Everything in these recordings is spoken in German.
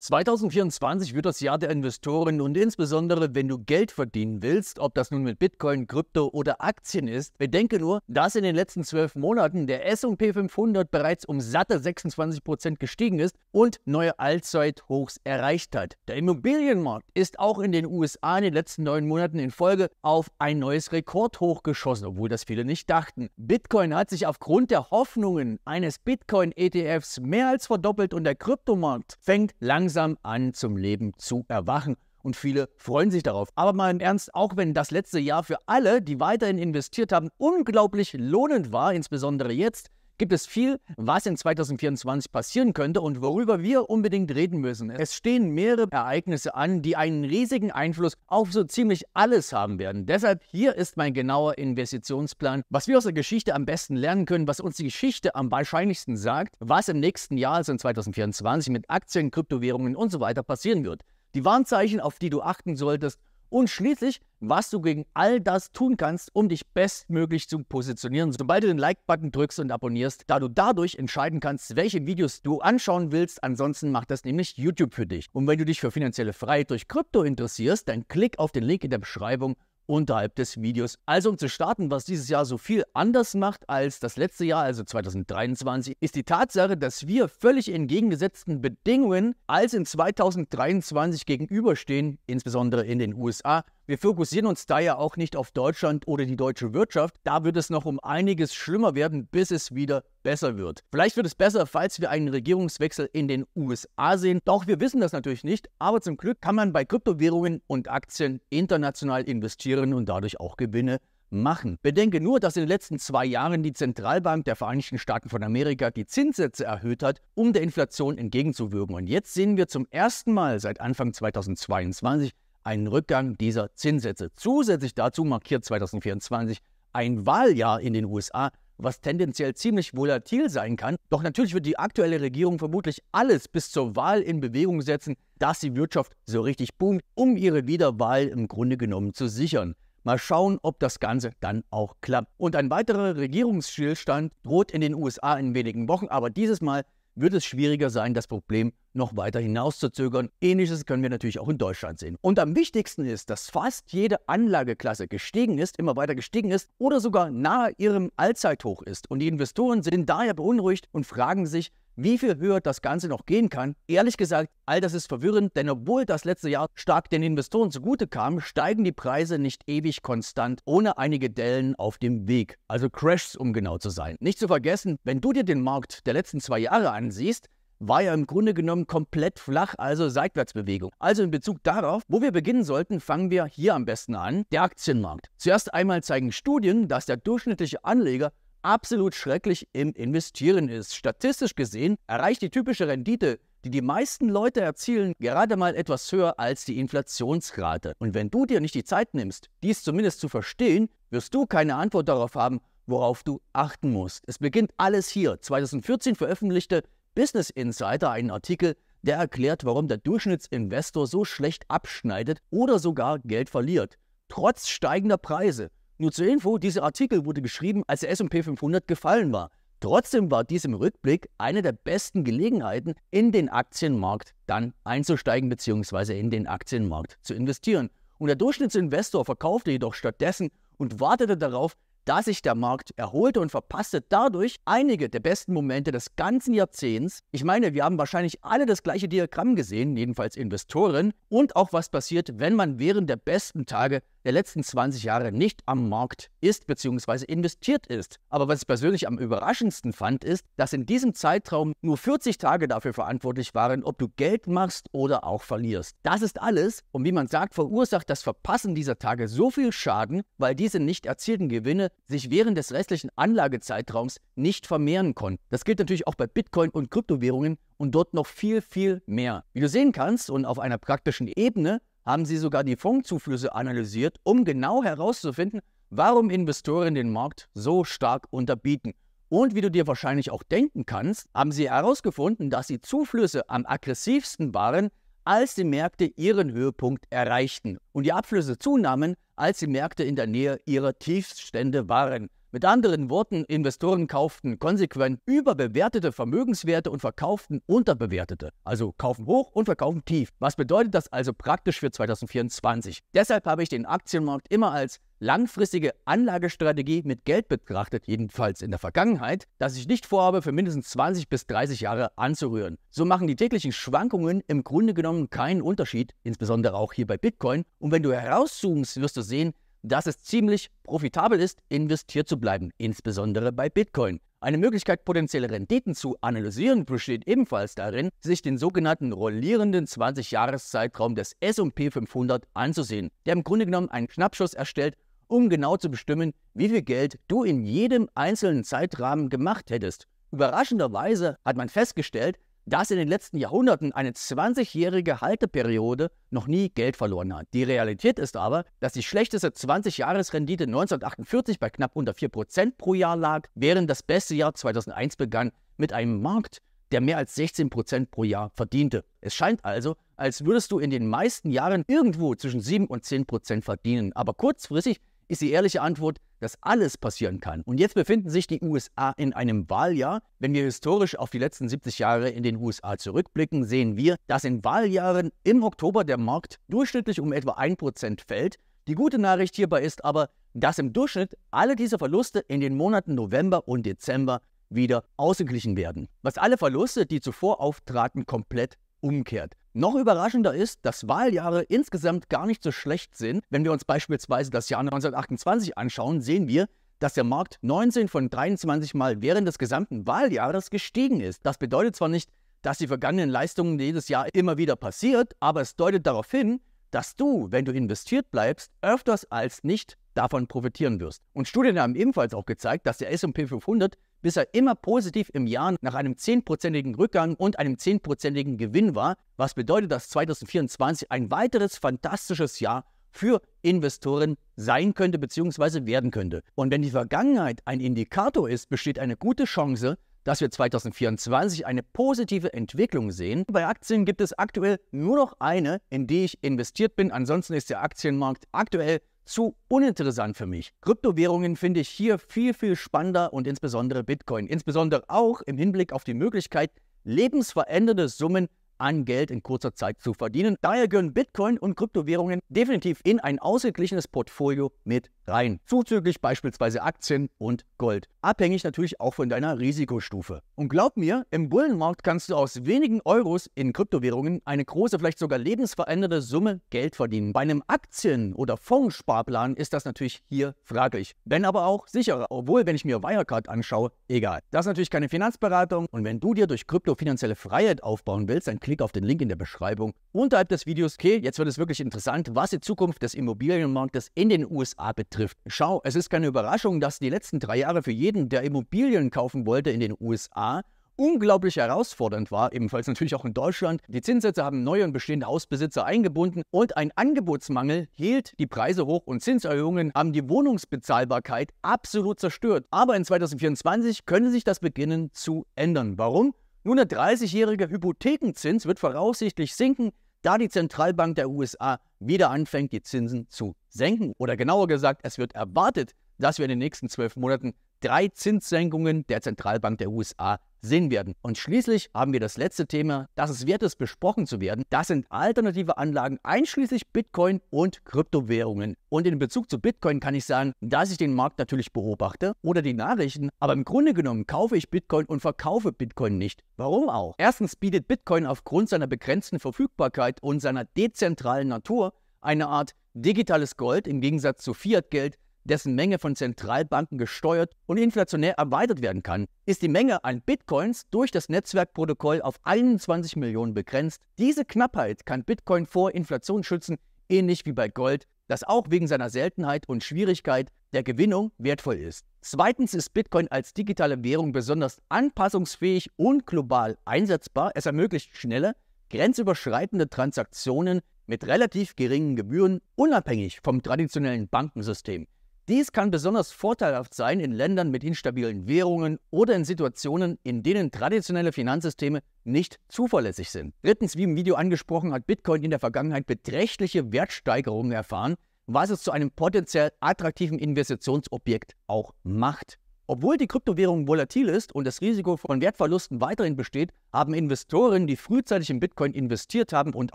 2024 wird das Jahr der Investoren und insbesondere, wenn du Geld verdienen willst, ob das nun mit Bitcoin, Krypto oder Aktien ist, bedenke nur, dass in den letzten zwölf Monaten der S&P 500 bereits um satte 26% gestiegen ist und neue Allzeithochs erreicht hat. Der Immobilienmarkt ist auch in den USA in den letzten neun Monaten in Folge auf ein neues Rekordhoch geschossen, obwohl das viele nicht dachten. Bitcoin hat sich aufgrund der Hoffnungen eines Bitcoin-ETFs mehr als verdoppelt und der Kryptomarkt fängt langsam langsam an, zum Leben zu erwachen. Und viele freuen sich darauf. Aber mal im Ernst, auch wenn das letzte Jahr für alle, die weiterhin investiert haben, unglaublich lohnend war, insbesondere jetzt, gibt es viel, was in 2024 passieren könnte und worüber wir unbedingt reden müssen. Es stehen mehrere Ereignisse an, die einen riesigen Einfluss auf so ziemlich alles haben werden. Deshalb hier ist mein genauer Investitionsplan, was wir aus der Geschichte am besten lernen können, was uns die Geschichte am wahrscheinlichsten sagt, was im nächsten Jahr, also in 2024, mit Aktien, Kryptowährungen und so weiter passieren wird. Die Warnzeichen, auf die du achten solltest und schließlich, was du gegen all das tun kannst, um dich bestmöglich zu positionieren, sobald du den Like-Button drückst und abonnierst, da du dadurch entscheiden kannst, welche Videos du anschauen willst. Ansonsten macht das nämlich YouTube für dich. Und wenn du dich für finanzielle Freiheit durch Krypto interessierst, dann klick auf den Link in der Beschreibung unterhalb des Videos. Also um zu starten, was dieses Jahr so viel anders macht als das letzte Jahr, also 2023, ist die Tatsache, dass wir völlig entgegengesetzten Bedingungen als in 2023 gegenüberstehen, insbesondere in den USA wir fokussieren uns da ja auch nicht auf Deutschland oder die deutsche Wirtschaft. Da wird es noch um einiges schlimmer werden, bis es wieder besser wird. Vielleicht wird es besser, falls wir einen Regierungswechsel in den USA sehen. Doch wir wissen das natürlich nicht. Aber zum Glück kann man bei Kryptowährungen und Aktien international investieren und dadurch auch Gewinne machen. Bedenke nur, dass in den letzten zwei Jahren die Zentralbank der Vereinigten Staaten von Amerika die Zinssätze erhöht hat, um der Inflation entgegenzuwirken. Und jetzt sehen wir zum ersten Mal seit Anfang 2022 einen Rückgang dieser Zinssätze. Zusätzlich dazu markiert 2024 ein Wahljahr in den USA, was tendenziell ziemlich volatil sein kann. Doch natürlich wird die aktuelle Regierung vermutlich alles bis zur Wahl in Bewegung setzen, dass die Wirtschaft so richtig boomt, um ihre Wiederwahl im Grunde genommen zu sichern. Mal schauen, ob das Ganze dann auch klappt. Und ein weiterer Regierungsstillstand droht in den USA in wenigen Wochen, aber dieses Mal wird es schwieriger sein, das Problem noch weiter hinauszuzögern. Ähnliches können wir natürlich auch in Deutschland sehen. Und am wichtigsten ist, dass fast jede Anlageklasse gestiegen ist, immer weiter gestiegen ist oder sogar nahe ihrem Allzeithoch ist. Und die Investoren sind daher beunruhigt und fragen sich, wie viel höher das Ganze noch gehen kann? Ehrlich gesagt, all das ist verwirrend, denn obwohl das letzte Jahr stark den Investoren zugute kam, steigen die Preise nicht ewig konstant, ohne einige Dellen auf dem Weg. Also Crashs, um genau zu sein. Nicht zu vergessen, wenn du dir den Markt der letzten zwei Jahre ansiehst, war ja im Grunde genommen komplett flach, also Seitwärtsbewegung. Also in Bezug darauf, wo wir beginnen sollten, fangen wir hier am besten an, der Aktienmarkt. Zuerst einmal zeigen Studien, dass der durchschnittliche Anleger absolut schrecklich im Investieren ist. Statistisch gesehen erreicht die typische Rendite, die die meisten Leute erzielen, gerade mal etwas höher als die Inflationsrate. Und wenn du dir nicht die Zeit nimmst, dies zumindest zu verstehen, wirst du keine Antwort darauf haben, worauf du achten musst. Es beginnt alles hier. 2014 veröffentlichte Business Insider einen Artikel, der erklärt, warum der Durchschnittsinvestor so schlecht abschneidet oder sogar Geld verliert, trotz steigender Preise. Nur zur Info, dieser Artikel wurde geschrieben, als der S&P 500 gefallen war. Trotzdem war dies im Rückblick eine der besten Gelegenheiten, in den Aktienmarkt dann einzusteigen bzw. in den Aktienmarkt zu investieren. Und der Durchschnittsinvestor verkaufte jedoch stattdessen und wartete darauf, dass sich der Markt erholte und verpasste dadurch einige der besten Momente des ganzen Jahrzehnts. Ich meine, wir haben wahrscheinlich alle das gleiche Diagramm gesehen, jedenfalls Investoren, und auch was passiert, wenn man während der besten Tage der letzten 20 Jahre nicht am Markt ist bzw. investiert ist. Aber was ich persönlich am überraschendsten fand, ist, dass in diesem Zeitraum nur 40 Tage dafür verantwortlich waren, ob du Geld machst oder auch verlierst. Das ist alles und wie man sagt, verursacht das Verpassen dieser Tage so viel Schaden, weil diese nicht erzielten Gewinne sich während des restlichen Anlagezeitraums nicht vermehren konnten. Das gilt natürlich auch bei Bitcoin und Kryptowährungen und dort noch viel, viel mehr. Wie du sehen kannst und auf einer praktischen Ebene haben sie sogar die Fondszuflüsse analysiert, um genau herauszufinden, warum Investoren den Markt so stark unterbieten. Und wie du dir wahrscheinlich auch denken kannst, haben sie herausgefunden, dass die Zuflüsse am aggressivsten waren, als die Märkte ihren Höhepunkt erreichten und die Abflüsse zunahmen, als die Märkte in der Nähe ihrer Tiefststände waren. Mit anderen Worten, Investoren kauften konsequent überbewertete Vermögenswerte und verkauften unterbewertete. Also kaufen hoch und verkaufen tief. Was bedeutet das also praktisch für 2024? Deshalb habe ich den Aktienmarkt immer als langfristige Anlagestrategie mit Geld betrachtet, jedenfalls in der Vergangenheit, dass ich nicht vorhabe, für mindestens 20 bis 30 Jahre anzurühren. So machen die täglichen Schwankungen im Grunde genommen keinen Unterschied, insbesondere auch hier bei Bitcoin. Und wenn du herauszoomst, wirst du sehen, dass es ziemlich profitabel ist, investiert zu bleiben, insbesondere bei Bitcoin. Eine Möglichkeit, potenzielle Renditen zu analysieren, besteht ebenfalls darin, sich den sogenannten rollierenden 20-Jahres-Zeitraum des SP 500 anzusehen, der im Grunde genommen einen Schnappschuss erstellt, um genau zu bestimmen, wie viel Geld du in jedem einzelnen Zeitrahmen gemacht hättest. Überraschenderweise hat man festgestellt, dass in den letzten Jahrhunderten eine 20-jährige Halteperiode noch nie Geld verloren hat. Die Realität ist aber, dass die schlechteste 20-Jahres-Rendite 1948 bei knapp unter 4% pro Jahr lag, während das beste Jahr 2001 begann mit einem Markt, der mehr als 16% pro Jahr verdiente. Es scheint also, als würdest du in den meisten Jahren irgendwo zwischen 7 und 10% verdienen, aber kurzfristig ist die ehrliche Antwort, dass alles passieren kann. Und jetzt befinden sich die USA in einem Wahljahr. Wenn wir historisch auf die letzten 70 Jahre in den USA zurückblicken, sehen wir, dass in Wahljahren im Oktober der Markt durchschnittlich um etwa 1% fällt. Die gute Nachricht hierbei ist aber, dass im Durchschnitt alle diese Verluste in den Monaten November und Dezember wieder ausgeglichen werden, was alle Verluste, die zuvor auftraten, komplett umkehrt. Noch überraschender ist, dass Wahljahre insgesamt gar nicht so schlecht sind. Wenn wir uns beispielsweise das Jahr 1928 anschauen, sehen wir, dass der Markt 19 von 23 Mal während des gesamten Wahljahres gestiegen ist. Das bedeutet zwar nicht, dass die vergangenen Leistungen jedes Jahr immer wieder passiert, aber es deutet darauf hin, dass du, wenn du investiert bleibst, öfters als nicht davon profitieren wirst. Und Studien haben ebenfalls auch gezeigt, dass der SP 500 bis er immer positiv im Jahr nach einem 10%igen Rückgang und einem 10%igen Gewinn war, was bedeutet, dass 2024 ein weiteres fantastisches Jahr für Investoren sein könnte bzw. werden könnte. Und wenn die Vergangenheit ein Indikator ist, besteht eine gute Chance, dass wir 2024 eine positive Entwicklung sehen. Bei Aktien gibt es aktuell nur noch eine, in die ich investiert bin. Ansonsten ist der Aktienmarkt aktuell zu uninteressant für mich. Kryptowährungen finde ich hier viel, viel spannender und insbesondere Bitcoin. Insbesondere auch im Hinblick auf die Möglichkeit, lebensverändernde Summen an Geld in kurzer Zeit zu verdienen. Daher gehören Bitcoin und Kryptowährungen definitiv in ein ausgeglichenes Portfolio mit rein, zuzüglich beispielsweise Aktien und Gold. Abhängig natürlich auch von deiner Risikostufe. Und glaub mir, im Bullenmarkt kannst du aus wenigen Euros in Kryptowährungen eine große, vielleicht sogar lebensverändernde Summe Geld verdienen. Bei einem Aktien- oder Fondssparplan ist das natürlich hier fraglich, wenn aber auch sicherer, obwohl wenn ich mir Wirecard anschaue, egal. Das ist natürlich keine Finanzberatung und wenn du dir durch Krypto finanzielle Freiheit aufbauen willst, dann klick auf den Link in der Beschreibung unterhalb des Videos. Okay, jetzt wird es wirklich interessant, was die Zukunft des Immobilienmarktes in den USA betrifft. Schau, es ist keine Überraschung, dass die letzten drei Jahre für jeden, der Immobilien kaufen wollte in den USA, unglaublich herausfordernd war, ebenfalls natürlich auch in Deutschland. Die Zinssätze haben neue und bestehende Hausbesitzer eingebunden und ein Angebotsmangel hielt die Preise hoch und Zinserhöhungen haben die Wohnungsbezahlbarkeit absolut zerstört. Aber in 2024 könnte sich das beginnen zu ändern. Warum? Nun, der 30-jährige Hypothekenzins wird voraussichtlich sinken, da die Zentralbank der USA wieder anfängt, die Zinsen zu senken. Oder genauer gesagt, es wird erwartet, dass wir in den nächsten zwölf Monaten drei Zinssenkungen der Zentralbank der USA sehen werden. Und schließlich haben wir das letzte Thema, das es wert ist, besprochen zu werden. Das sind alternative Anlagen einschließlich Bitcoin und Kryptowährungen. Und in Bezug zu Bitcoin kann ich sagen, dass ich den Markt natürlich beobachte oder die Nachrichten, aber im Grunde genommen kaufe ich Bitcoin und verkaufe Bitcoin nicht. Warum auch? Erstens bietet Bitcoin aufgrund seiner begrenzten Verfügbarkeit und seiner dezentralen Natur eine Art digitales Gold im Gegensatz zu Fiat-Geld, dessen Menge von Zentralbanken gesteuert und inflationär erweitert werden kann, ist die Menge an Bitcoins durch das Netzwerkprotokoll auf 21 Millionen begrenzt. Diese Knappheit kann Bitcoin vor Inflation schützen, ähnlich wie bei Gold, das auch wegen seiner Seltenheit und Schwierigkeit der Gewinnung wertvoll ist. Zweitens ist Bitcoin als digitale Währung besonders anpassungsfähig und global einsetzbar. Es ermöglicht schnelle, grenzüberschreitende Transaktionen mit relativ geringen Gebühren, unabhängig vom traditionellen Bankensystem. Dies kann besonders vorteilhaft sein in Ländern mit instabilen Währungen oder in Situationen, in denen traditionelle Finanzsysteme nicht zuverlässig sind. Drittens, wie im Video angesprochen, hat Bitcoin in der Vergangenheit beträchtliche Wertsteigerungen erfahren, was es zu einem potenziell attraktiven Investitionsobjekt auch macht. Obwohl die Kryptowährung volatil ist und das Risiko von Wertverlusten weiterhin besteht, haben Investoren, die frühzeitig in Bitcoin investiert haben und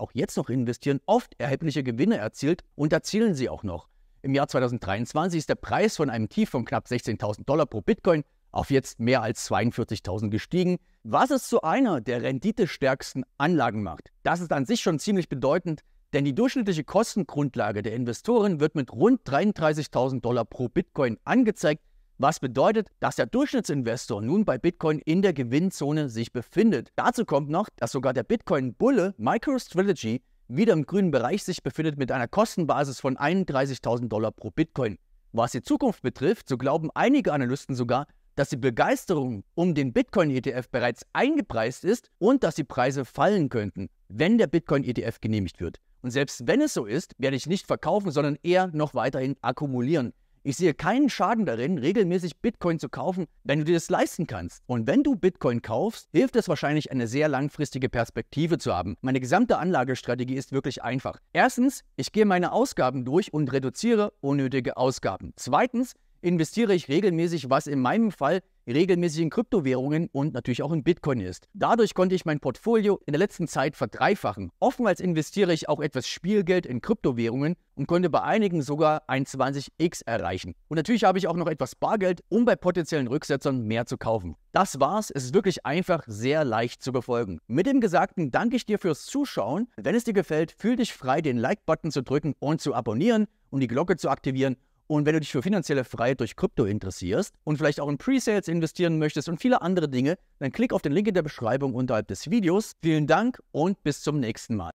auch jetzt noch investieren, oft erhebliche Gewinne erzielt und erzielen sie auch noch. Im Jahr 2023 ist der Preis von einem Tief von knapp 16.000 Dollar pro Bitcoin auf jetzt mehr als 42.000 gestiegen, was es zu einer der renditestärksten Anlagen macht. Das ist an sich schon ziemlich bedeutend, denn die durchschnittliche Kostengrundlage der Investoren wird mit rund 33.000 Dollar pro Bitcoin angezeigt, was bedeutet, dass der Durchschnittsinvestor nun bei Bitcoin in der Gewinnzone sich befindet. Dazu kommt noch, dass sogar der Bitcoin-Bulle MicroStrategy wieder im grünen Bereich sich befindet mit einer Kostenbasis von 31.000 Dollar pro Bitcoin. Was die Zukunft betrifft, so glauben einige Analysten sogar, dass die Begeisterung um den Bitcoin-ETF bereits eingepreist ist und dass die Preise fallen könnten, wenn der Bitcoin-ETF genehmigt wird. Und selbst wenn es so ist, werde ich nicht verkaufen, sondern eher noch weiterhin akkumulieren. Ich sehe keinen Schaden darin, regelmäßig Bitcoin zu kaufen, wenn du dir das leisten kannst. Und wenn du Bitcoin kaufst, hilft es wahrscheinlich, eine sehr langfristige Perspektive zu haben. Meine gesamte Anlagestrategie ist wirklich einfach. Erstens, ich gehe meine Ausgaben durch und reduziere unnötige Ausgaben. Zweitens, investiere ich regelmäßig, was in meinem Fall regelmäßig in Kryptowährungen und natürlich auch in Bitcoin ist. Dadurch konnte ich mein Portfolio in der letzten Zeit verdreifachen. Oftmals investiere ich auch etwas Spielgeld in Kryptowährungen und konnte bei einigen sogar ein x erreichen. Und natürlich habe ich auch noch etwas Bargeld, um bei potenziellen Rücksetzern mehr zu kaufen. Das war's, es ist wirklich einfach sehr leicht zu befolgen. Mit dem Gesagten danke ich dir fürs Zuschauen. Wenn es dir gefällt, fühl dich frei, den Like-Button zu drücken und zu abonnieren und um die Glocke zu aktivieren und wenn du dich für finanzielle Freiheit durch Krypto interessierst und vielleicht auch in Presales investieren möchtest und viele andere Dinge, dann klick auf den Link in der Beschreibung unterhalb des Videos. Vielen Dank und bis zum nächsten Mal.